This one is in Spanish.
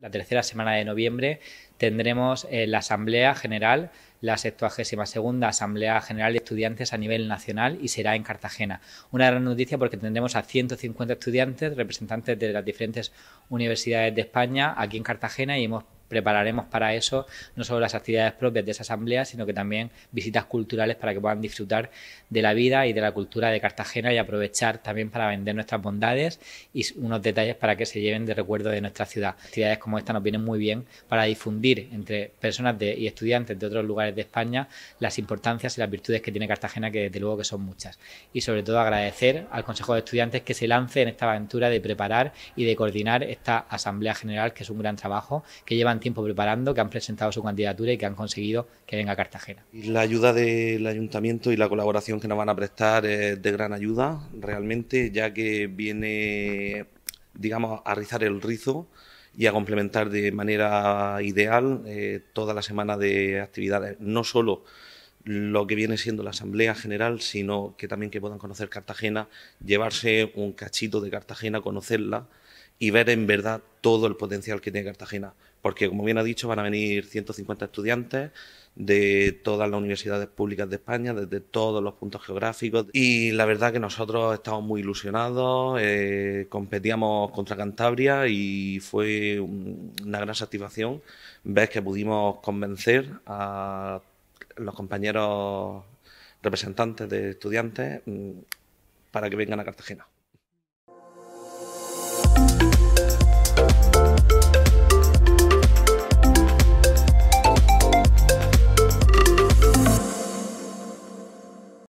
La tercera semana de noviembre tendremos eh, la Asamblea General, la 72 Asamblea General de Estudiantes a nivel nacional y será en Cartagena. Una gran noticia porque tendremos a 150 estudiantes, representantes de las diferentes universidades de España aquí en Cartagena y hemos prepararemos para eso no solo las actividades propias de esa asamblea, sino que también visitas culturales para que puedan disfrutar de la vida y de la cultura de Cartagena y aprovechar también para vender nuestras bondades y unos detalles para que se lleven de recuerdo de nuestra ciudad. Actividades como esta nos vienen muy bien para difundir entre personas de, y estudiantes de otros lugares de España las importancias y las virtudes que tiene Cartagena, que desde luego que son muchas. Y sobre todo agradecer al Consejo de Estudiantes que se lance en esta aventura de preparar y de coordinar esta Asamblea General, que es un gran trabajo, que llevan tiempo preparando, que han presentado su candidatura y que han conseguido que venga a Cartagena. La ayuda del ayuntamiento y la colaboración que nos van a prestar es de gran ayuda, realmente, ya que viene, digamos, a rizar el rizo y a complementar de manera ideal eh, toda la semana de actividades, no solo lo que viene siendo la Asamblea General, sino que también que puedan conocer Cartagena, llevarse un cachito de Cartagena, conocerla y ver en verdad todo el potencial que tiene Cartagena. Porque, como bien ha dicho, van a venir 150 estudiantes de todas las universidades públicas de España, desde todos los puntos geográficos. Y la verdad que nosotros estamos muy ilusionados, eh, competíamos contra Cantabria y fue una gran satisfacción ver que pudimos convencer a los compañeros representantes de estudiantes mm, para que vengan a Cartagena.